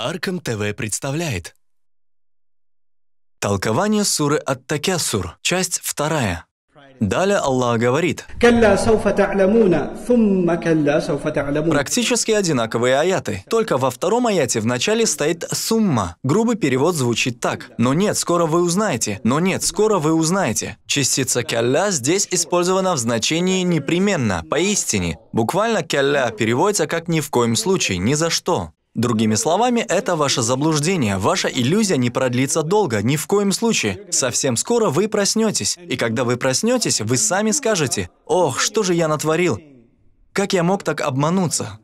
Аркам ТВ представляет Толкование суры от такясур часть вторая. Далее Аллах говорит Практически одинаковые аяты. Только во втором аяте в начале стоит «сумма». Грубый перевод звучит так. «Но нет, скоро вы узнаете». «Но нет, скоро вы узнаете». Частица «кялля» здесь использована в значении «непременно», «поистине». Буквально «кялля» переводится как «ни в коем случае», «ни за что». Другими словами, это ваше заблуждение, ваша иллюзия не продлится долго, ни в коем случае. Совсем скоро вы проснетесь, и когда вы проснетесь, вы сами скажете, «Ох, что же я натворил? Как я мог так обмануться?»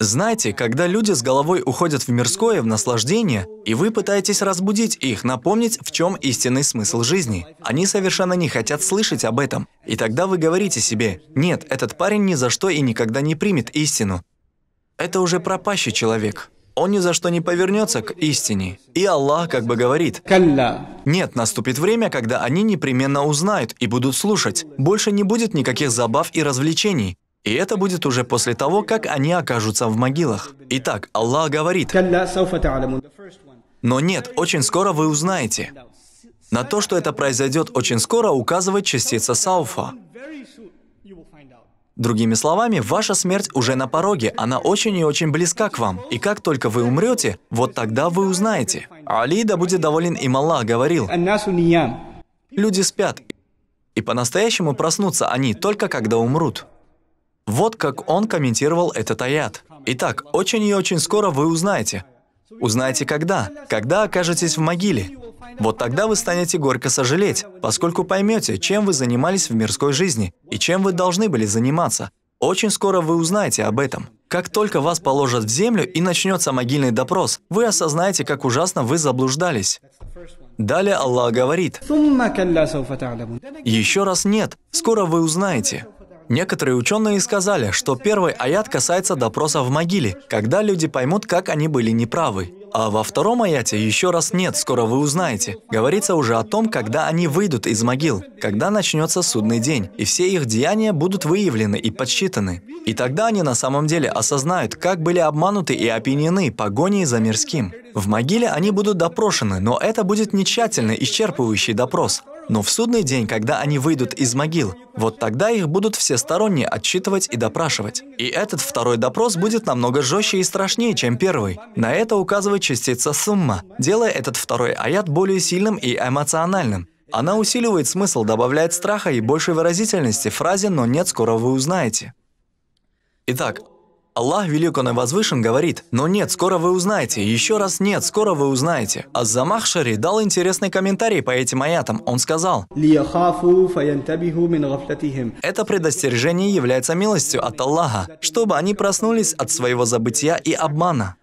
Знаете, когда люди с головой уходят в мирское, в наслаждение, и вы пытаетесь разбудить их, напомнить, в чем истинный смысл жизни. Они совершенно не хотят слышать об этом. И тогда вы говорите себе, «Нет, этот парень ни за что и никогда не примет истину. Это уже пропащий человек» он ни за что не повернется к истине. И Аллах как бы говорит, «Нет, наступит время, когда они непременно узнают и будут слушать. Больше не будет никаких забав и развлечений. И это будет уже после того, как они окажутся в могилах. Итак, Аллах говорит, «Но нет, очень скоро вы узнаете». На то, что это произойдет очень скоро, указывает частица Сауфа. Другими словами, ваша смерть уже на пороге, она очень и очень близка к вам. И как только вы умрете, вот тогда вы узнаете. Али, да будет доволен им Аллах, говорил, «Люди спят, и по-настоящему проснутся они только когда умрут». Вот как он комментировал этот аят. Итак, очень и очень скоро вы узнаете. Узнаете когда, когда окажетесь в могиле. Вот тогда вы станете горько сожалеть, поскольку поймете, чем вы занимались в мирской жизни и чем вы должны были заниматься. Очень скоро вы узнаете об этом. Как только вас положат в землю и начнется могильный допрос, вы осознаете, как ужасно вы заблуждались. Далее Аллах говорит, «Еще раз нет, скоро вы узнаете». Некоторые ученые сказали, что первый аят касается допроса в могиле, когда люди поймут, как они были неправы. А во втором аяте еще раз «нет, скоро вы узнаете». Говорится уже о том, когда они выйдут из могил, когда начнется судный день, и все их деяния будут выявлены и подсчитаны. И тогда они на самом деле осознают, как были обмануты и опьянены погоней за мирским. В могиле они будут допрошены, но это будет не тщательный, исчерпывающий допрос. Но в судный день, когда они выйдут из могил, вот тогда их будут всесторонне отчитывать и допрашивать. И этот второй допрос будет намного жестче и страшнее, чем первый. На это указывает частица «сумма», делая этот второй аят более сильным и эмоциональным. Она усиливает смысл, добавляет страха и большей выразительности фразе «но нет, скоро вы узнаете». Итак, Аллах Велик Он и Возвышен говорит, «Но нет, скоро вы узнаете, еще раз нет, скоро вы узнаете». Аз-Замахшари дал интересный комментарий по этим аятам. Он сказал, «Это предостережение является милостью от Аллаха, чтобы они проснулись от своего забытия и обмана».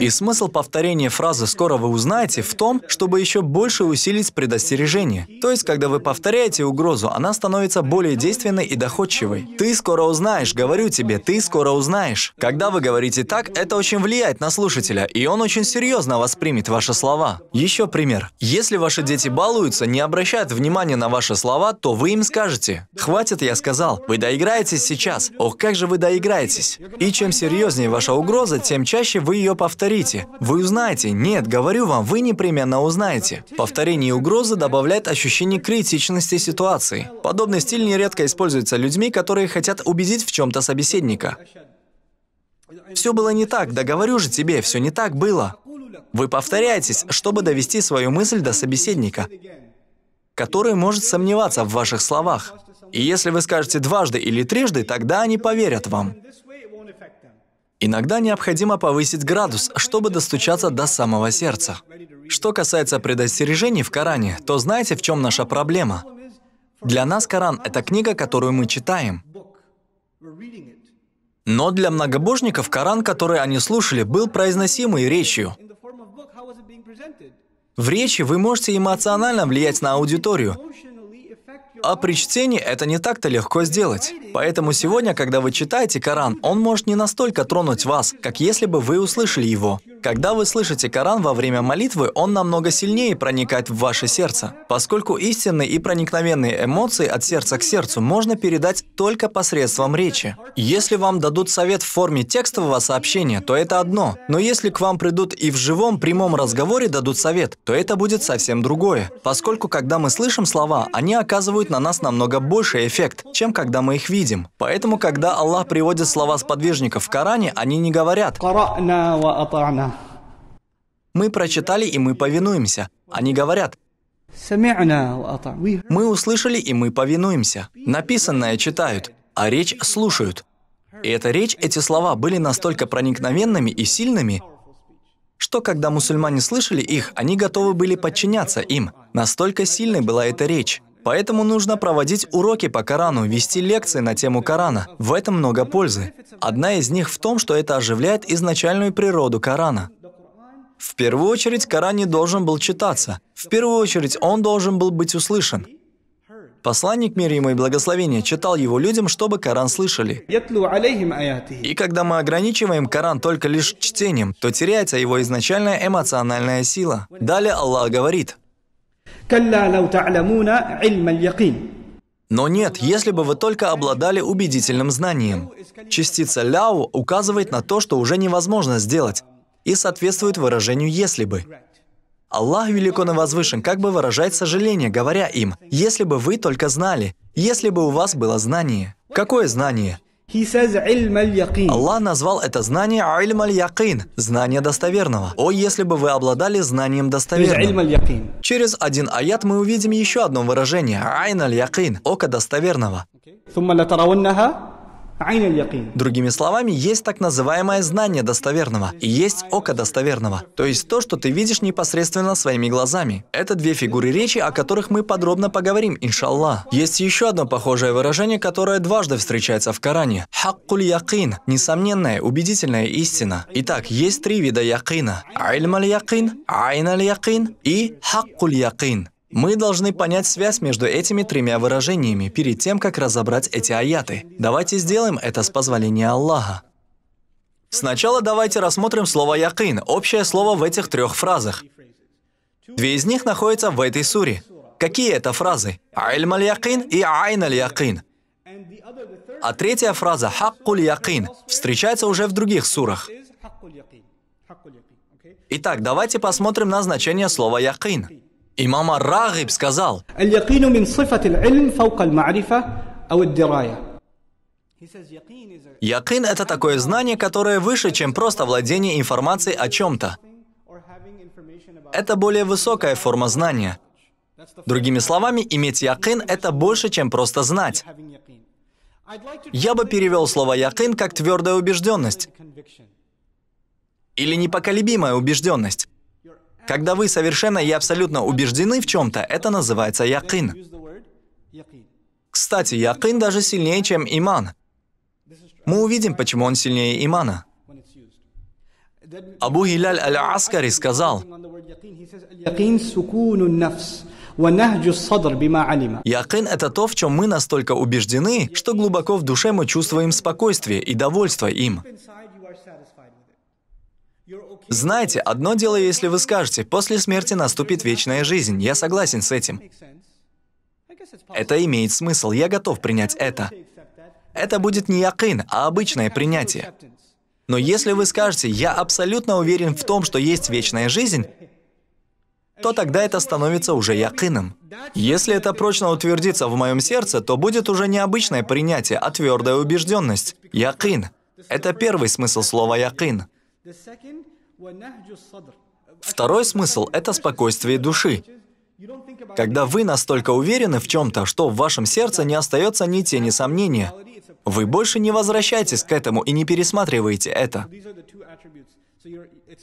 И смысл повторения фразы «скоро вы узнаете» в том, чтобы еще больше усилить предостережение. То есть, когда вы повторяете угрозу, она становится более действенной и доходчивой. «Ты скоро узнаешь», говорю тебе, «ты скоро узнаешь». Когда вы говорите так, это очень влияет на слушателя, и он очень серьезно воспримет ваши слова. Еще пример. Если ваши дети балуются, не обращают внимания на ваши слова, то вы им скажете «Хватит, я сказал, вы доиграетесь сейчас, ох, как же вы доиграетесь». И чем чем серьезнее ваша угроза, тем чаще вы ее повторите. Вы узнаете. Нет, говорю вам, вы непременно узнаете. Повторение угрозы добавляет ощущение критичности ситуации. Подобный стиль нередко используется людьми, которые хотят убедить в чем-то собеседника. Все было не так, да говорю же тебе, все не так было. Вы повторяетесь, чтобы довести свою мысль до собеседника, который может сомневаться в ваших словах. И если вы скажете дважды или трижды, тогда они поверят вам. Иногда необходимо повысить градус, чтобы достучаться до самого сердца. Что касается предостережений в Коране, то знаете, в чем наша проблема? Для нас Коран — это книга, которую мы читаем. Но для многобожников Коран, который они слушали, был произносимой речью. В речи вы можете эмоционально влиять на аудиторию, а при чтении это не так-то легко сделать. Поэтому сегодня, когда вы читаете Коран, он может не настолько тронуть вас, как если бы вы услышали его. Когда вы слышите Коран во время молитвы, он намного сильнее проникает в ваше сердце, поскольку истинные и проникновенные эмоции от сердца к сердцу можно передать только посредством речи. Если вам дадут совет в форме текстового сообщения, то это одно, но если к вам придут и в живом прямом разговоре дадут совет, то это будет совсем другое, поскольку когда мы слышим слова, они оказывают на нас намного больший эффект, чем когда мы их видим. Поэтому, когда Аллах приводит слова сподвижников в Коране, они не говорят «Мы прочитали и мы повинуемся». Они говорят «Мы услышали и мы повинуемся». Написанное читают, а речь слушают. И эта речь, эти слова были настолько проникновенными и сильными, что когда мусульмане слышали их, они готовы были подчиняться им. Настолько сильной была эта речь. Поэтому нужно проводить уроки по Корану, вести лекции на тему Корана. В этом много пользы. Одна из них в том, что это оживляет изначальную природу Корана. В первую очередь, Коран не должен был читаться. В первую очередь, он должен был быть услышан. Посланник мир ему и благословения читал его людям, чтобы Коран слышали. И когда мы ограничиваем Коран только лишь чтением, то теряется его изначальная эмоциональная сила. Далее Аллах говорит, но нет, если бы вы только обладали убедительным знанием. Частица «ляу» указывает на то, что уже невозможно сделать, и соответствует выражению «если бы». Аллах велико на возвышен, как бы выражает сожаление, говоря им, «Если бы вы только знали, если бы у вас было знание». Какое знание? Аллах назвал это знание «Ильм аль-Якин» – знание достоверного. О, если бы вы обладали знанием достоверным. Через один аят мы увидим еще одно выражение «Айн аль-Якин» – «Око достоверного». Другими словами, есть так называемое знание достоверного и есть око достоверного, то есть то, что ты видишь непосредственно своими глазами. Это две фигуры речи, о которых мы подробно поговорим, иншаллах. Есть еще одно похожее выражение, которое дважды встречается в Коране. Хаккуль якин – несомненная, убедительная истина. Итак, есть три вида якина. Айль якин, айналь якин и хаккуль якин. Мы должны понять связь между этими тремя выражениями перед тем, как разобрать эти аяты. Давайте сделаем это с позволения Аллаха. Сначала давайте рассмотрим слово «якин», общее слово в этих трех фразах. Две из них находятся в этой суре. Какие это фразы? «Айль аль-якин» и «Айн аль-якин». А третья фраза «Хаккуль якин» встречается уже в других сурах. Итак, давайте посмотрим на значение слова «якин». Имам Ар-Рагиб сказал, Якин – это такое знание, которое выше, чем просто владение информацией о чем-то. Это более высокая форма знания. Другими словами, иметь якин – это больше, чем просто знать. Я бы перевел слово «якин» как «твердая убежденность» или «непоколебимая убежденность». Когда вы совершенно и абсолютно убеждены в чем-то, это называется якин. Кстати, якин даже сильнее, чем иман. Мы увидим, почему он сильнее имана. Абу Хиляль Аль-Аскари сказал, Якин – это то, в чем мы настолько убеждены, что глубоко в душе мы чувствуем спокойствие и довольство им. Знаете, одно дело, если вы скажете, после смерти наступит вечная жизнь, я согласен с этим. Это имеет смысл, я готов принять это. Это будет не якын, а обычное принятие. Но если вы скажете, я абсолютно уверен в том, что есть вечная жизнь, то тогда это становится уже якыном. Если это прочно утвердится в моем сердце, то будет уже не обычное принятие, а твердая убежденность. Якын. Это первый смысл слова якын. Второй смысл — это спокойствие души. Когда вы настолько уверены в чем-то, что в вашем сердце не остается ни тени сомнения, вы больше не возвращаетесь к этому и не пересматриваете это.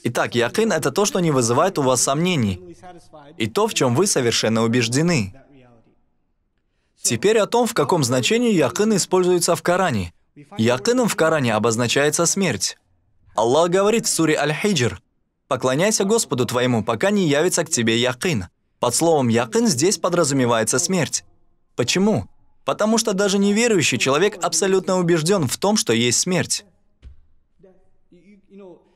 Итак, якын — это то, что не вызывает у вас сомнений, и то, в чем вы совершенно убеждены. Теперь о том, в каком значении якын используется в Коране. Якыном в Коране обозначается смерть. Аллах говорит в суре Аль-Хиджр, «Поклоняйся Господу твоему, пока не явится к тебе якын». Под словом «якын» здесь подразумевается смерть. Почему? Потому что даже неверующий человек абсолютно убежден в том, что есть смерть.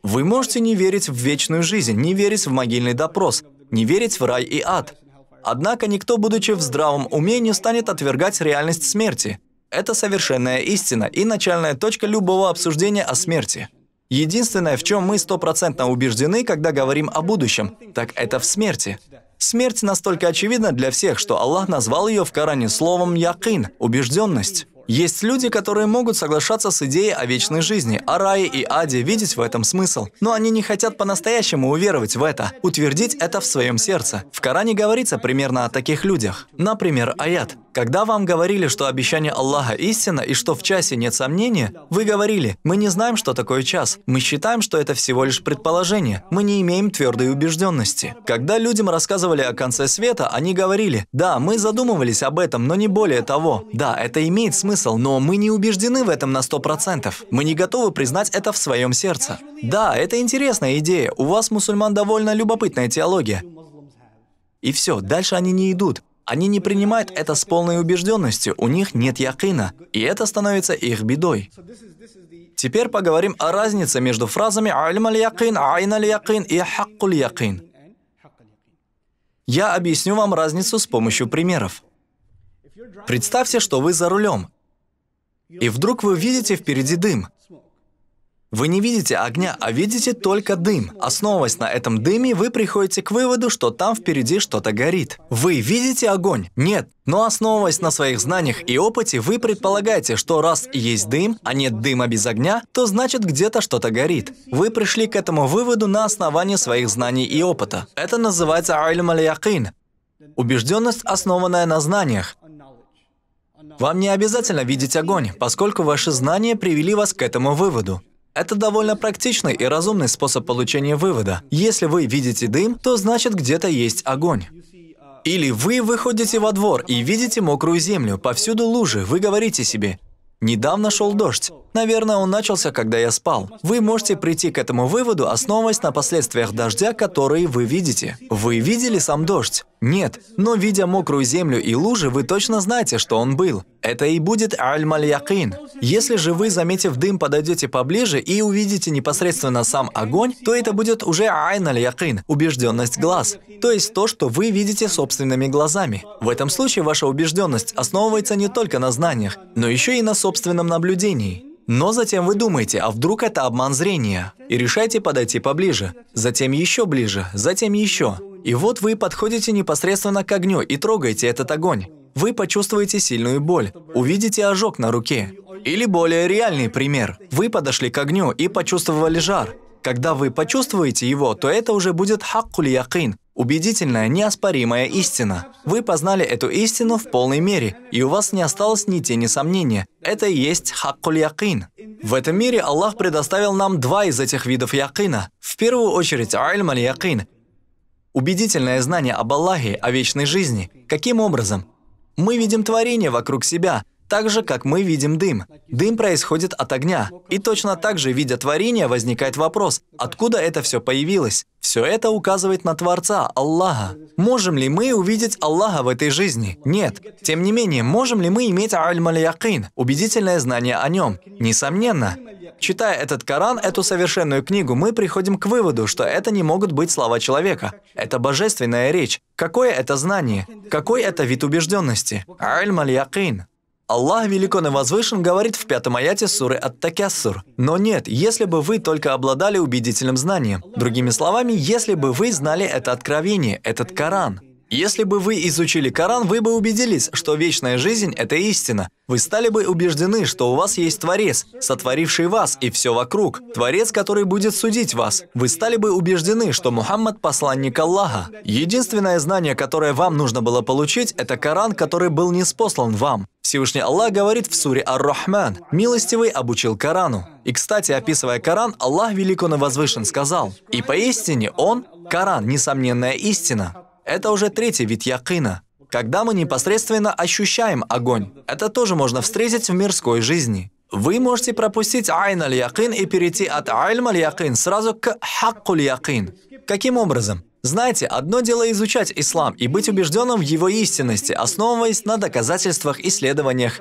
Вы можете не верить в вечную жизнь, не верить в могильный допрос, не верить в рай и ад. Однако никто, будучи в здравом уме, не станет отвергать реальность смерти. Это совершенная истина и начальная точка любого обсуждения о смерти. Единственное, в чем мы стопроцентно убеждены, когда говорим о будущем, так это в смерти. Смерть настолько очевидна для всех, что Аллах назвал ее в Коране словом «якин» — убежденность. Есть люди, которые могут соглашаться с идеей о вечной жизни, о рае и аде, видеть в этом смысл. Но они не хотят по-настоящему уверовать в это, утвердить это в своем сердце. В Коране говорится примерно о таких людях. Например, аят. Когда вам говорили, что обещание Аллаха истина и что в часе нет сомнения, вы говорили, мы не знаем, что такое час. Мы считаем, что это всего лишь предположение. Мы не имеем твердой убежденности. Когда людям рассказывали о конце света, они говорили, да, мы задумывались об этом, но не более того. Да, это имеет смысл, но мы не убеждены в этом на 100%. Мы не готовы признать это в своем сердце. Да, это интересная идея. У вас, мусульман, довольно любопытная теология. И все, дальше они не идут. Они не принимают это с полной убежденностью, у них нет якина, и это становится их бедой. Теперь поговорим о разнице между фразами «Альм аль-якин», «Айн аль-якин» и «Хаккуль якин». Я объясню вам разницу с помощью примеров. Представьте, что вы за рулем, и вдруг вы видите впереди дым – вы не видите огня, а видите только дым. Основываясь на этом дыме, вы приходите к выводу, что там впереди что-то горит. Вы видите огонь? Нет. Но основываясь на своих знаниях и опыте, вы предполагаете, что раз есть дым, а нет дыма без огня, то значит где-то что-то горит. Вы пришли к этому выводу на основании своих знаний и опыта. Это называется «Айлм аль-Якин» убежденность, основанная на знаниях. Вам не обязательно видеть огонь, поскольку ваши знания привели вас к этому выводу. Это довольно практичный и разумный способ получения вывода. Если вы видите дым, то значит где-то есть огонь. Или вы выходите во двор и видите мокрую землю, повсюду лужи, вы говорите себе, Недавно шел дождь. Наверное, он начался, когда я спал. Вы можете прийти к этому выводу, основываясь на последствиях дождя, которые вы видите. Вы видели сам дождь? Нет. Но видя мокрую землю и лужи, вы точно знаете, что он был. Это и будет аль-маль-якин. Если же вы, заметив дым, подойдете поближе и увидите непосредственно сам огонь, то это будет уже айн-аль-якин, убежденность глаз, то есть то, что вы видите собственными глазами. В этом случае ваша убежденность основывается не только на знаниях, но еще и на собственных собственном наблюдении. Но затем вы думаете, а вдруг это обман зрения? И решаете подойти поближе, затем еще ближе, затем еще. И вот вы подходите непосредственно к огню и трогаете этот огонь. Вы почувствуете сильную боль, увидите ожог на руке. Или более реальный пример. Вы подошли к огню и почувствовали жар. Когда вы почувствуете его, то это уже будет хаккуль якин, убедительная, неоспоримая истина. Вы познали эту истину в полной мере, и у вас не осталось ни тени сомнения. Это и есть хаккуль якин. В этом мире Аллах предоставил нам два из этих видов якина. В первую очередь, айль аль якин – убедительное знание об Аллахе, о вечной жизни. Каким образом? Мы видим творение вокруг себя, так же, как мы видим дым. Дым происходит от огня. И точно так же, видя творение, возникает вопрос, откуда это все появилось? Все это указывает на Творца, Аллаха. Можем ли мы увидеть Аллаха в этой жизни? Нет. Тем не менее, можем ли мы иметь аль маль убедительное знание о нем? Несомненно. Читая этот Коран, эту совершенную книгу, мы приходим к выводу, что это не могут быть слова человека. Это божественная речь. Какое это знание? Какой это вид убежденности? Аль-маль-якин. Аллах велико и возвышен, говорит в пятом аяте суры Ат-Такяссур. Но нет, если бы вы только обладали убедительным знанием. Другими словами, если бы вы знали это откровение, этот Коран, если бы вы изучили Коран, вы бы убедились, что вечная жизнь – это истина. Вы стали бы убеждены, что у вас есть Творец, сотворивший вас и все вокруг, Творец, который будет судить вас. Вы стали бы убеждены, что Мухаммад – посланник Аллаха. Единственное знание, которое вам нужно было получить, это Коран, который был неспослан вам. Всевышний Аллах говорит в суре Ар-Рахман, «Милостивый обучил Корану». И, кстати, описывая Коран, Аллах Велик и Возвышен сказал, «И поистине Он, Коран, несомненная истина». Это уже третий вид якына. Когда мы непосредственно ощущаем огонь, это тоже можно встретить в мирской жизни. Вы можете пропустить айн аль-якин и перейти от айль аль-якин сразу к хакку якин Каким образом? Знаете, одно дело изучать ислам и быть убежденным в его истинности, основываясь на доказательствах, исследованиях.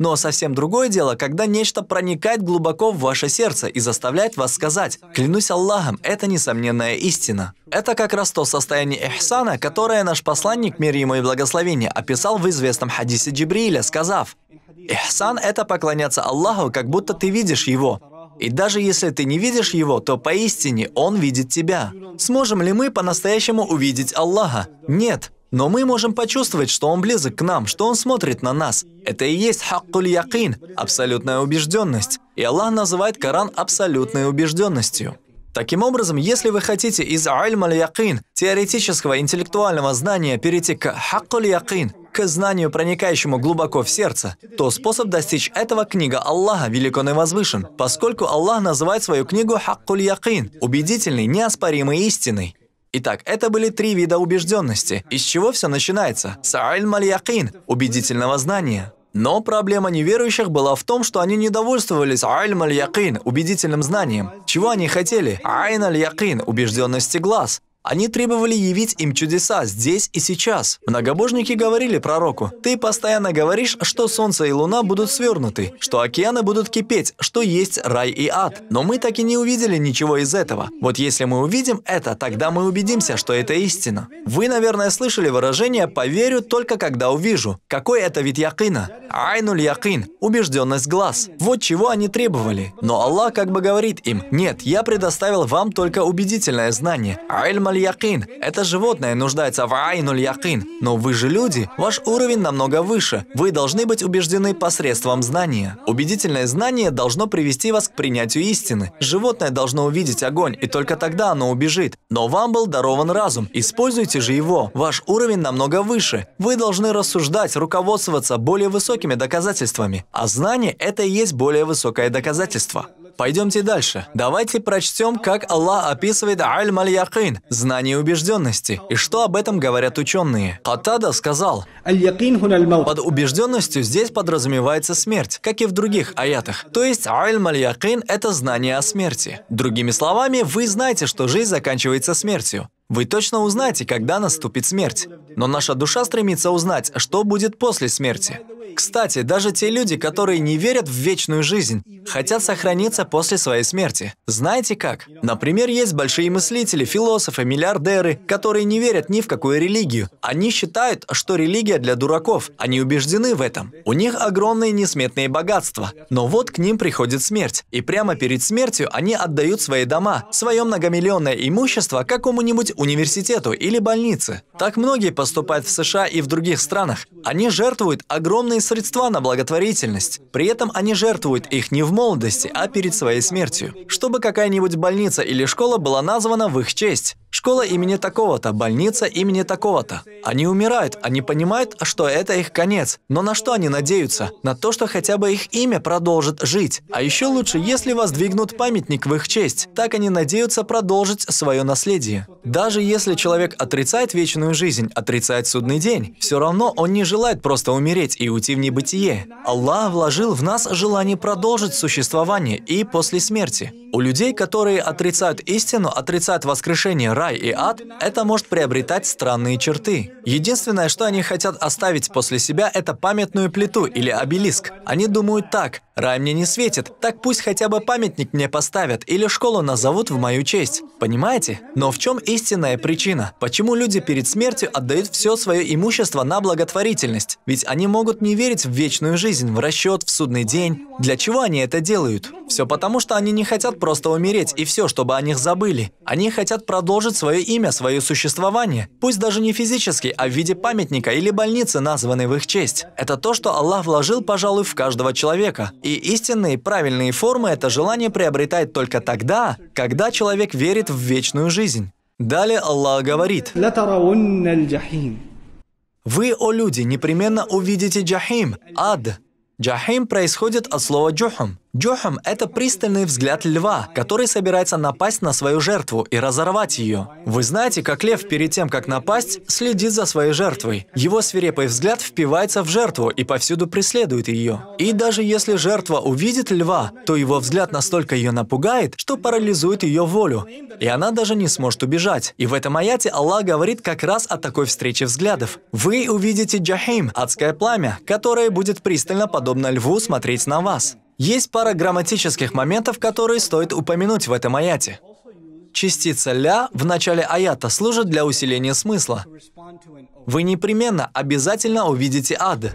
Но совсем другое дело, когда нечто проникает глубоко в ваше сердце и заставляет вас сказать «Клянусь Аллахом, это несомненная истина». Это как раз то состояние ихсана, которое наш посланник, мир ему и благословение, описал в известном хадисе Джибриля, сказав «Ихсан – это поклоняться Аллаху, как будто ты видишь Его, и даже если ты не видишь Его, то поистине Он видит тебя. Сможем ли мы по-настоящему увидеть Аллаха? Нет. Но мы можем почувствовать, что он близок к нам, что он смотрит на нас. Это и есть хаккуль якин, абсолютная убежденность. И Аллах называет Коран абсолютной убежденностью. Таким образом, если вы хотите из альм якин теоретического интеллектуального знания, перейти к хаккуль якин, к знанию, проникающему глубоко в сердце, то способ достичь этого книга Аллаха великон и возвышен, поскольку Аллах называет свою книгу хаккуль якин, убедительной, неоспоримой истиной. Итак, это были три вида убежденности. Из чего все начинается? Сааль маль-якин – убедительного знания. Но проблема неверующих была в том, что они не довольствовались альм аль-якин, убедительным знанием. Чего они хотели? Айн аль-якин, убежденности глаз. Они требовали явить им чудеса здесь и сейчас. Многобожники говорили пророку, «Ты постоянно говоришь, что солнце и луна будут свернуты, что океаны будут кипеть, что есть рай и ад. Но мы так и не увидели ничего из этого. Вот если мы увидим это, тогда мы убедимся, что это истина». Вы, наверное, слышали выражение «поверю только когда увижу». Какой это вид якина? Айнуль якин – убежденность глаз. Вот чего они требовали. Но Аллах как бы говорит им, «Нет, я предоставил вам только убедительное знание». Айль айнуль якин. Это животное нуждается в айнуль якин. Но вы же люди, ваш уровень намного выше. Вы должны быть убеждены посредством знания. Убедительное знание должно привести вас к принятию истины. Животное должно увидеть огонь, и только тогда оно убежит. Но вам был дарован разум, используйте же его. Ваш уровень намного выше. Вы должны рассуждать, руководствоваться более высокими доказательствами. А знание – это и есть более высокое доказательство. Пойдемте дальше. Давайте прочтем, как Аллах описывает аль-маль-якин, знание убежденности, и что об этом говорят ученые. Хатада сказал, под убежденностью здесь подразумевается смерть, как и в других аятах. То есть аль-маль-якин – это знание о смерти. Другими словами, вы знаете, что жизнь заканчивается смертью. Вы точно узнаете, когда наступит смерть. Но наша душа стремится узнать, что будет после смерти. Кстати, даже те люди, которые не верят в вечную жизнь, хотят сохраниться после своей смерти. Знаете как? Например, есть большие мыслители, философы, миллиардеры, которые не верят ни в какую религию. Они считают, что религия для дураков. Они убеждены в этом. У них огромные несметные богатства. Но вот к ним приходит смерть. И прямо перед смертью они отдают свои дома, свое многомиллионное имущество какому-нибудь университету или больнице. Так многие поступают в США и в других странах. Они жертвуют огромные средства на благотворительность. При этом они жертвуют их не в молодости, а перед своей смертью. Чтобы какая-нибудь больница или школа была названа в их честь. Школа имени такого-то, больница имени такого-то. Они умирают, они понимают, что это их конец. Но на что они надеются? На то, что хотя бы их имя продолжит жить. А еще лучше, если воздвигнут памятник в их честь. Так они надеются продолжить свое наследие. Даже если человек отрицает вечную жизнь, отрицает судный день, все равно он не желает просто умереть и уйти древнее бытие, Аллах вложил в нас желание продолжить существование и после смерти. У людей, которые отрицают истину, отрицают воскрешение, рай и ад, это может приобретать странные черты. Единственное, что они хотят оставить после себя, это памятную плиту или обелиск. Они думают так, рай мне не светит, так пусть хотя бы памятник мне поставят или школу назовут в мою честь. Понимаете? Но в чем истинная причина? Почему люди перед смертью отдают все свое имущество на благотворительность? Ведь они могут не верить в вечную жизнь, в расчет, в судный день. Для чего они это делают? Все потому, что они не хотят просто умереть, и все, чтобы о них забыли. Они хотят продолжить свое имя, свое существование, пусть даже не физически, а в виде памятника или больницы, названной в их честь. Это то, что Аллах вложил, пожалуй, в каждого человека. И истинные, правильные формы это желание приобретает только тогда, когда человек верит в вечную жизнь. Далее Аллах говорит. Вы, о люди, непременно увидите джахим, ад. Джахим происходит от слова джухам, Джохам – это пристальный взгляд льва, который собирается напасть на свою жертву и разорвать ее. Вы знаете, как лев перед тем, как напасть, следит за своей жертвой. Его свирепый взгляд впивается в жертву и повсюду преследует ее. И даже если жертва увидит льва, то его взгляд настолько ее напугает, что парализует ее волю, и она даже не сможет убежать. И в этом аяте Аллах говорит как раз о такой встрече взглядов. «Вы увидите джахим, адское пламя, которое будет пристально подобно льву смотреть на вас». Есть пара грамматических моментов, которые стоит упомянуть в этом аяте. Частица «ля» в начале аята служит для усиления смысла. Вы непременно, обязательно увидите ад.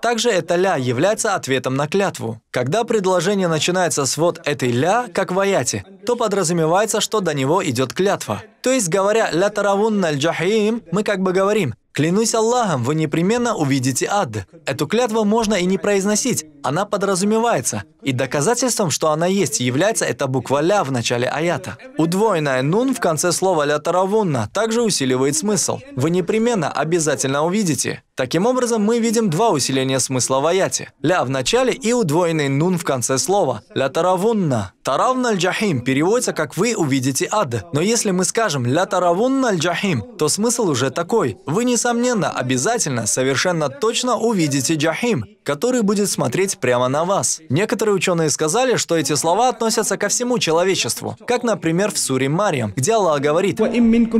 Также это «ля» является ответом на клятву. Когда предложение начинается с вот этой «ля», как в аяте, то подразумевается, что до него идет клятва. То есть, говоря «ля таравун наль джахим», мы как бы говорим Клянусь Аллахом, вы непременно увидите ад. Эту клятву можно и не произносить, она подразумевается. И доказательством, что она есть, является эта буква «ля» в начале аята. Удвоенная «нун» в конце слова «ля таравунна» также усиливает смысл. Вы непременно обязательно увидите. Таким образом, мы видим два усиления смысла в ваяти. «Ля» в начале и удвоенный «нун» в конце слова. «Ля таравунна». аль-джахим» переводится как «вы увидите ад». Но если мы скажем «ля таравунна джахим то смысл уже такой. Вы, несомненно, обязательно, совершенно точно увидите джахим который будет смотреть прямо на вас. Некоторые ученые сказали, что эти слова относятся ко всему человечеству, как, например, в Суре Марьям, где Аллах говорит «И нет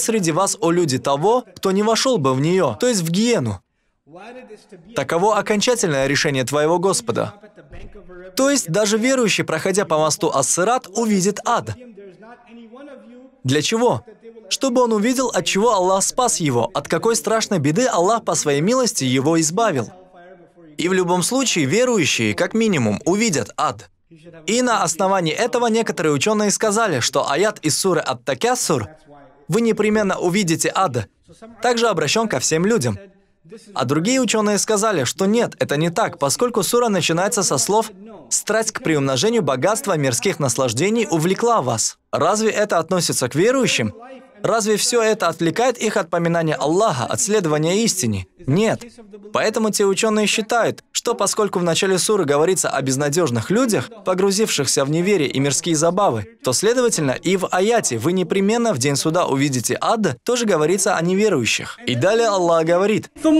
среди вас, о люди, того, кто не вошел бы в нее, то есть в гиену, Таково окончательное решение твоего Господа. То есть даже верующий, проходя по мосту Ассырат, увидит ад. Для чего? чтобы он увидел, от чего Аллах спас его, от какой страшной беды Аллах по своей милости его избавил. И в любом случае верующие, как минимум, увидят ад. И на основании этого некоторые ученые сказали, что аят из суры Ат-Такясур «Вы непременно увидите ад» также обращен ко всем людям. А другие ученые сказали, что нет, это не так, поскольку сура начинается со слов «Страсть к приумножению богатства мирских наслаждений увлекла вас». Разве это относится к верующим? Разве все это отвлекает их от поминания Аллаха, от следования истине? Нет. Поэтому те ученые считают, что поскольку в начале суры говорится о безнадежных людях, погрузившихся в неверие и мирские забавы, то, следовательно, и в аяте «Вы непременно в день суда увидите ад» тоже говорится о неверующих. И далее Аллах говорит, «Вы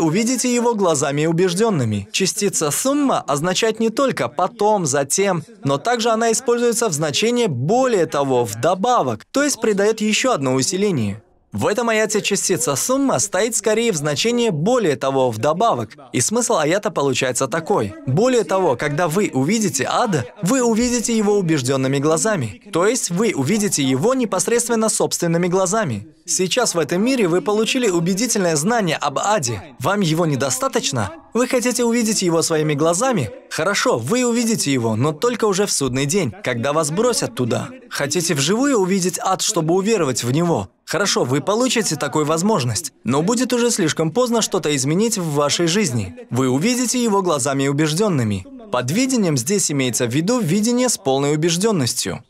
увидите его глазами убежденными». Частица «сумма» означает не только «потом», «затем», но также она используется в значении «более того», вдобавок, то есть придает еще одно усиление. В этом аяте частица сумма стоит скорее в значении «более того» вдобавок, и смысл аята получается такой. Более того, когда вы увидите ада, вы увидите его убежденными глазами, то есть вы увидите его непосредственно собственными глазами. Сейчас в этом мире вы получили убедительное знание об аде, вам его недостаточно, вы хотите увидеть его своими глазами? Хорошо, вы увидите его, но только уже в судный день, когда вас бросят туда. Хотите вживую увидеть ад, чтобы уверовать в него? Хорошо, вы получите такую возможность, но будет уже слишком поздно что-то изменить в вашей жизни. Вы увидите его глазами убежденными. Под видением здесь имеется в виду видение с полной убежденностью.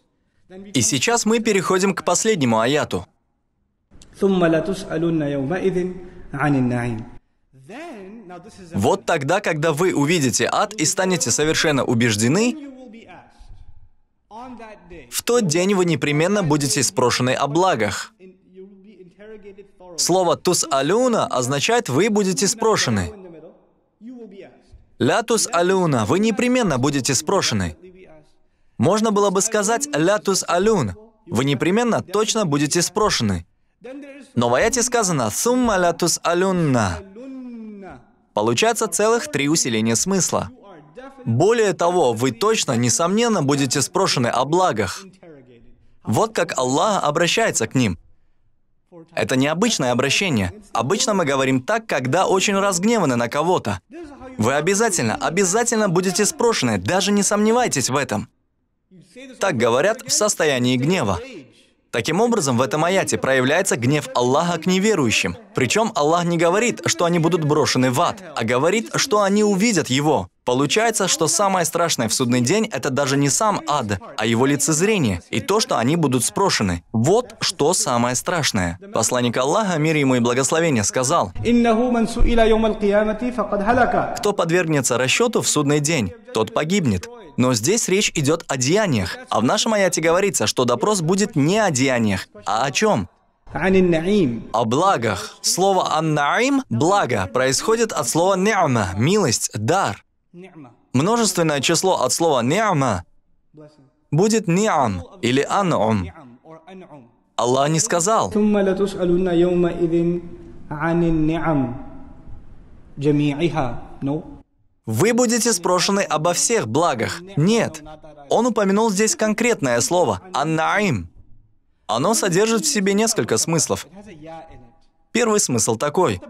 И сейчас мы переходим к последнему аяту. Вот тогда, когда вы увидите ад и станете совершенно убеждены, в тот день вы непременно будете спрошены о благах. Слово «тус алюна» означает «вы будете спрошены». «Лятус алюна» — вы непременно будете спрошены. Можно было бы сказать «лятус алюн» — вы непременно точно будете спрошены. Но в аяте сказано «сумма лятус алюнна» Получается целых три усиления смысла. Более того, вы точно, несомненно, будете спрошены о благах. Вот как Аллах обращается к ним. Это необычное обращение. Обычно мы говорим так, когда очень разгневаны на кого-то. Вы обязательно, обязательно будете спрошены, даже не сомневайтесь в этом. Так говорят в состоянии гнева. Таким образом, в этом аяте проявляется гнев Аллаха к неверующим. Причем Аллах не говорит, что они будут брошены в ад, а говорит, что они увидят его. Получается, что самое страшное в судный день – это даже не сам ад, а его лицезрение и то, что они будут спрошены. Вот что самое страшное. Посланник Аллаха, мир ему и благословение, сказал, «Кто подвергнется расчету в судный день, тот погибнет». Но здесь речь идет о деяниях, а в нашем аяте говорится, что допрос будет не о деяниях, а о чем? О благах. Слово «аннаим» – «благо» происходит от слова «ни'ма» – «милость», «дар». Множественное число от слова «ни'ма» будет «ни'ам» или «ан'ум». Аллах не сказал. «Ну». Вы будете спрошены обо всех благах. Нет. Он упомянул здесь конкретное слово «аннаим». Оно содержит в себе несколько смыслов. Первый смысл такой.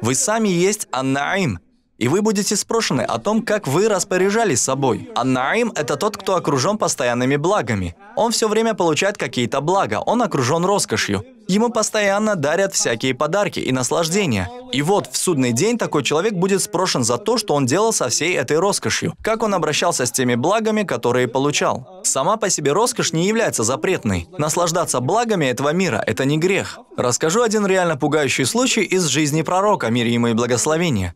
Вы сами есть аннаим, и вы будете спрошены о том, как вы распоряжались собой. Аннаим – это тот, кто окружен постоянными благами. Он все время получает какие-то блага, он окружен роскошью. Ему постоянно дарят всякие подарки и наслаждения. И вот в судный день такой человек будет спрошен за то, что он делал со всей этой роскошью, как он обращался с теми благами, которые получал. Сама по себе роскошь не является запретной. Наслаждаться благами этого мира – это не грех. Расскажу один реально пугающий случай из жизни пророка, мир ему и благословения.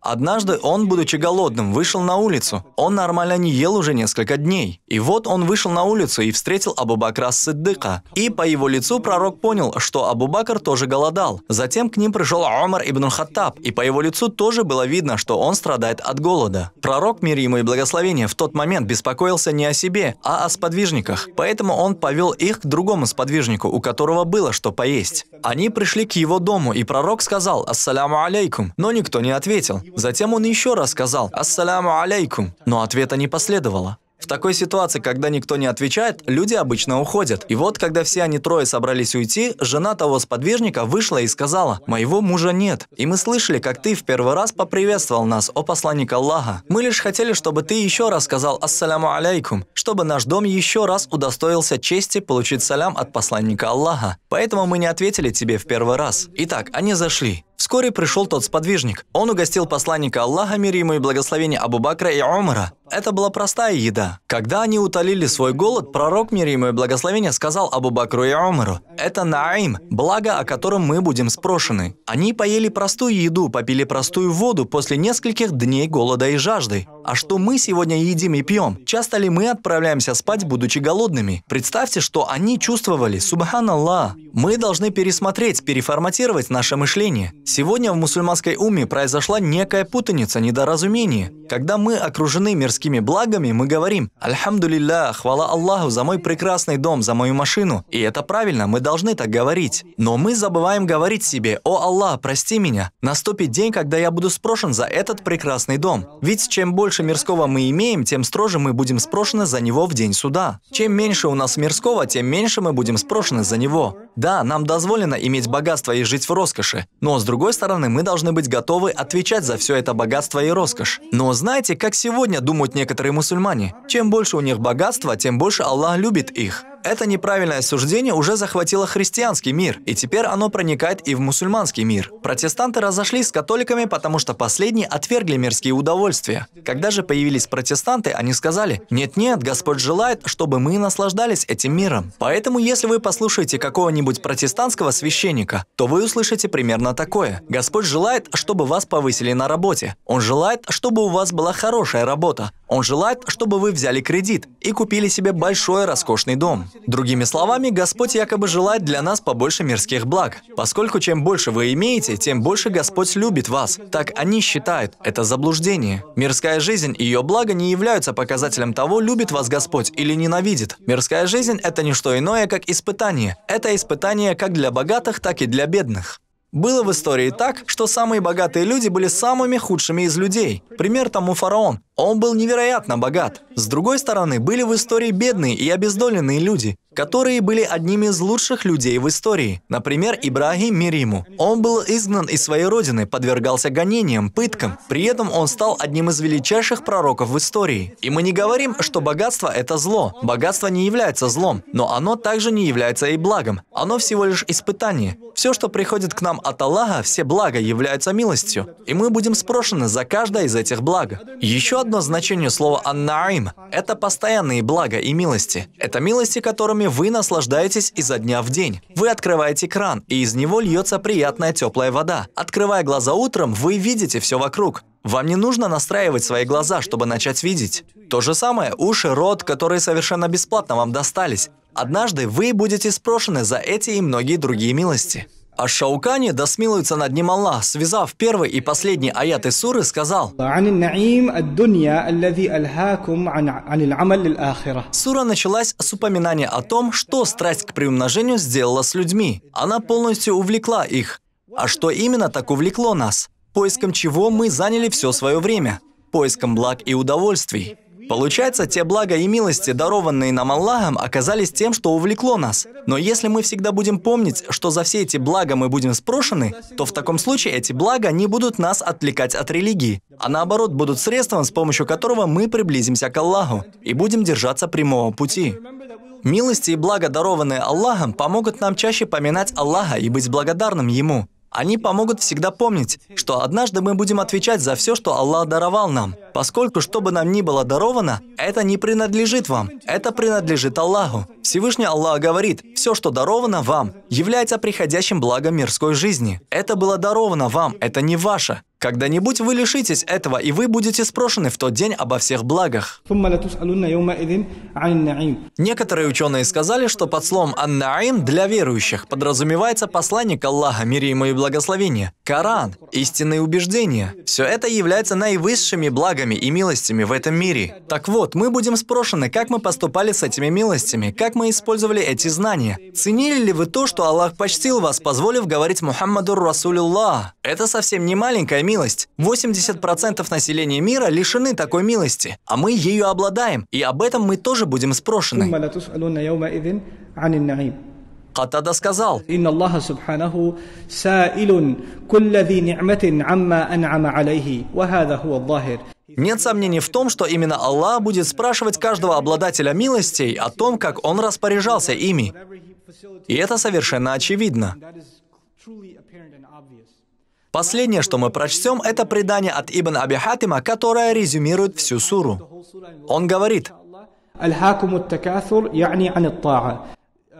Однажды он, будучи голодным, вышел на улицу. Он нормально не ел уже несколько дней. И вот он вышел на улицу и встретил Абубакра Сыддыка. И по его лицу пророк понял, что Абубакр тоже голодал. Затем к ним пришел Умар ибн Хаттаб, и по его лицу тоже было видно, что он страдает от голода. Пророк, мир ему и благословение, в тот момент беспокоился не о себе, а о сподвижниках. Поэтому он повел их к другому сподвижнику, у которого было что поесть. Они пришли к его дому, и пророк сказал «Ассаляму алейкум», но никто не ответил. Затем он еще раз сказал «Ассаляму алейкум», но ответа не последовало. В такой ситуации, когда никто не отвечает, люди обычно уходят. И вот, когда все они трое собрались уйти, жена того сподвижника вышла и сказала, «Моего мужа нет, и мы слышали, как ты в первый раз поприветствовал нас, о посланник Аллаха. Мы лишь хотели, чтобы ты еще раз сказал «Ассаляму алейкум», чтобы наш дом еще раз удостоился чести получить салям от посланника Аллаха. Поэтому мы не ответили тебе в первый раз». Итак, они зашли. Вскоре пришел тот сподвижник. Он угостил посланника Аллаха, мир ему и благословение Абу Бакра и Умара. Это была простая еда. Когда они утолили свой голод, пророк, мир ему и благословение, сказал Абу Бакру и Умару, «Это Наим, благо, о котором мы будем спрошены». Они поели простую еду, попили простую воду после нескольких дней голода и жажды. А что мы сегодня едим и пьем? Часто ли мы отправляемся спать, будучи голодными? Представьте, что они чувствовали, субханаллах. Мы должны пересмотреть, переформатировать наше мышление. Сегодня в мусульманской уме произошла некая путаница, недоразумение. Когда мы окружены мирскими благами, мы говорим «Альхамдулилля, хвала Аллаху за мой прекрасный дом, за мою машину». И это правильно, мы должны так говорить. Но мы забываем говорить себе «О Аллах, прости меня, наступит день, когда я буду спрошен за этот прекрасный дом». Ведь чем больше мирского мы имеем, тем строже мы будем спрошены за него в день суда. Чем меньше у нас мирского, тем меньше мы будем спрошены за него. Да, нам дозволено иметь богатство и жить в роскоши, но с другой другой стороны, мы должны быть готовы отвечать за все это богатство и роскошь. Но знаете, как сегодня думают некоторые мусульмане? Чем больше у них богатства, тем больше Аллах любит их. Это неправильное суждение уже захватило христианский мир, и теперь оно проникает и в мусульманский мир. Протестанты разошлись с католиками, потому что последние отвергли мирские удовольствия. Когда же появились протестанты, они сказали, «Нет-нет, Господь желает, чтобы мы наслаждались этим миром». Поэтому, если вы послушаете какого-нибудь протестантского священника, то вы услышите примерно такое. Господь желает, чтобы вас повысили на работе. Он желает, чтобы у вас была хорошая работа. Он желает, чтобы вы взяли кредит и купили себе большой роскошный дом. Другими словами, Господь якобы желает для нас побольше мирских благ, поскольку чем больше вы имеете, тем больше Господь любит вас. Так они считают, это заблуждение. Мирская жизнь и ее благо не являются показателем того, любит вас Господь или ненавидит. Мирская жизнь – это не что иное, как испытание. Это испытание как для богатых, так и для бедных. Было в истории так, что самые богатые люди были самыми худшими из людей. Пример тому фараон. Он был невероятно богат. С другой стороны, были в истории бедные и обездоленные люди которые были одними из лучших людей в истории. Например, Ибрагим Мириму. Он был изгнан из своей родины, подвергался гонениям, пыткам. При этом он стал одним из величайших пророков в истории. И мы не говорим, что богатство – это зло. Богатство не является злом, но оно также не является и благом. Оно всего лишь испытание. Все, что приходит к нам от Аллаха, все блага являются милостью. И мы будем спрошены за каждое из этих благ. Еще одно значение слова «аннаим» – это постоянные блага и милости. Это милости, которыми которыми вы наслаждаетесь изо дня в день. Вы открываете кран, и из него льется приятная теплая вода. Открывая глаза утром, вы видите все вокруг. Вам не нужно настраивать свои глаза, чтобы начать видеть. То же самое уши, рот, которые совершенно бесплатно вам достались. Однажды вы будете спрошены за эти и многие другие милости. А Шаукани, да смилуется над ним Аллах, связав первый и последний аят из суры, сказал Сура началась с упоминания о том, что страсть к приумножению сделала с людьми. Она полностью увлекла их. А что именно так увлекло нас? Поиском чего мы заняли все свое время? Поиском благ и удовольствий. Получается, те блага и милости, дарованные нам Аллахом, оказались тем, что увлекло нас. Но если мы всегда будем помнить, что за все эти блага мы будем спрошены, то в таком случае эти блага не будут нас отвлекать от религии, а наоборот будут средством, с помощью которого мы приблизимся к Аллаху и будем держаться прямого пути. Милости и блага, дарованные Аллахом, помогут нам чаще поминать Аллаха и быть благодарным Ему. Они помогут всегда помнить, что однажды мы будем отвечать за все, что Аллах даровал нам, поскольку что бы нам ни было даровано, это не принадлежит вам, это принадлежит Аллаху. Всевышний Аллах говорит, все, что даровано вам, является приходящим благом мирской жизни. Это было даровано вам, это не ваше. Когда-нибудь вы лишитесь этого, и вы будете спрошены в тот день обо всех благах. Некоторые ученые сказали, что под словом ан для верующих подразумевается посланник Аллаха, мир ему и благословение, Коран, истинные убеждения. Все это является наивысшими благами и милостями в этом мире. Так вот, мы будем спрошены, как мы поступали с этими милостями, как мы использовали эти знания, ценили ли вы то, что Аллах почтил вас, позволив говорить Мухаммаду Расулюллах? Это совсем не маленькая милость. 80% населения мира лишены такой милости, а мы ею обладаем, и об этом мы тоже будем спрошены. Катада сказал, Нет сомнений в том, что именно Аллах будет спрашивать каждого обладателя милостей о том, как он распоряжался ими. И это совершенно очевидно. Последнее, что мы прочтем, это предание от Ибн Аби Хатима, которое резюмирует всю суру. Он говорит,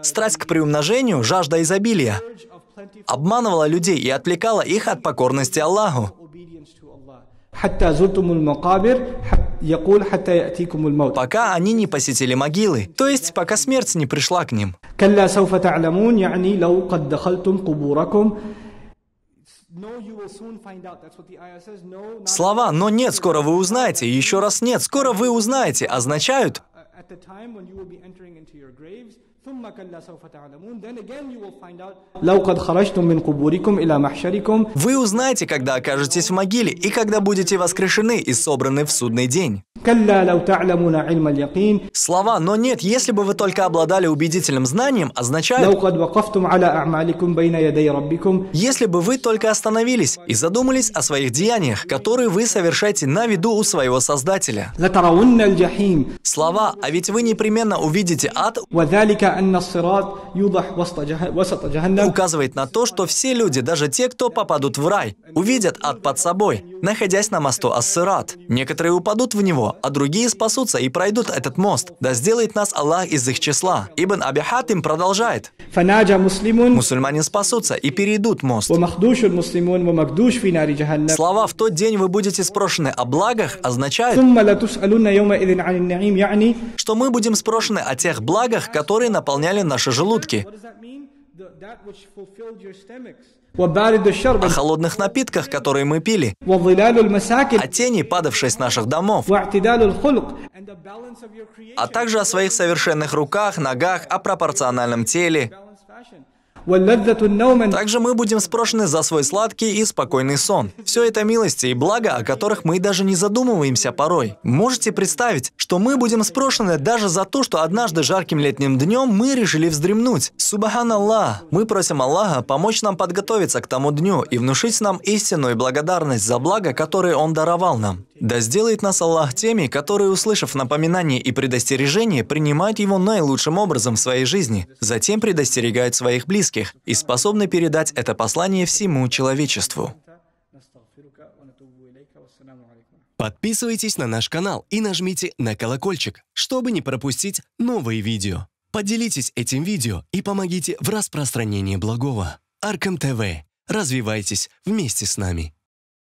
Страсть к приумножению, жажда изобилия обманывала людей и отвлекала их от покорности Аллаху. Пока они не посетили могилы, то есть пока смерть не пришла к ним. Слова «но нет, скоро вы узнаете» еще раз «нет, скоро вы узнаете» означают at the time when you will be entering into your graves ثم كلا سوف تعلمون then again you will find out لو قد خرجتم من قبوركم إلى محشركم Вы узнаете, когда окажетесь в могиле и когда будете воскрешены и собраны в судный день. كلا لو تعلمون علم اليقين Слова «но нет, если бы вы только обладали убедительным знанием» означает. لو قد وقفتم على أعمالكم بين يدي ربكم Если бы вы только остановились и задумались о своих деяниях, которые вы совершаете на виду у своего Создателя. لترون الجحيم Слова а ведь вы непременно увидите ад, указывает на то, что все люди, даже те, кто попадут в рай, увидят ад под собой, находясь на мосту Ассират. Некоторые упадут в него, а другие спасутся и пройдут этот мост. Да сделает нас Аллах из их числа. Ибн Аби Хатим продолжает. Мусульмане спасутся и перейдут мост. Слова «в тот день вы будете спрошены о благах» означают что мы будем спрошены о тех благах, которые наполняли наши желудки. О холодных напитках, которые мы пили. О тени, падавшей с наших домов. А также о своих совершенных руках, ногах, о пропорциональном теле. Также мы будем спрошены за свой сладкий и спокойный сон. Все это милости и блага, о которых мы даже не задумываемся порой. Можете представить, что мы будем спрошены даже за то, что однажды жарким летним днем мы решили вздремнуть. СубханаЛлах, Мы просим Аллаха помочь нам подготовиться к тому дню и внушить нам истинную благодарность за благо, которое Он даровал нам. Да сделает нас Аллах теми, которые, услышав напоминание и предостережение, принимают его наилучшим образом в своей жизни, затем предостерегают своих близких и способны передать это послание всему человечеству. Подписывайтесь на наш канал и нажмите на колокольчик, чтобы не пропустить новые видео. Поделитесь этим видео и помогите в распространении благого. Аркам ТВ. Развивайтесь вместе с нами.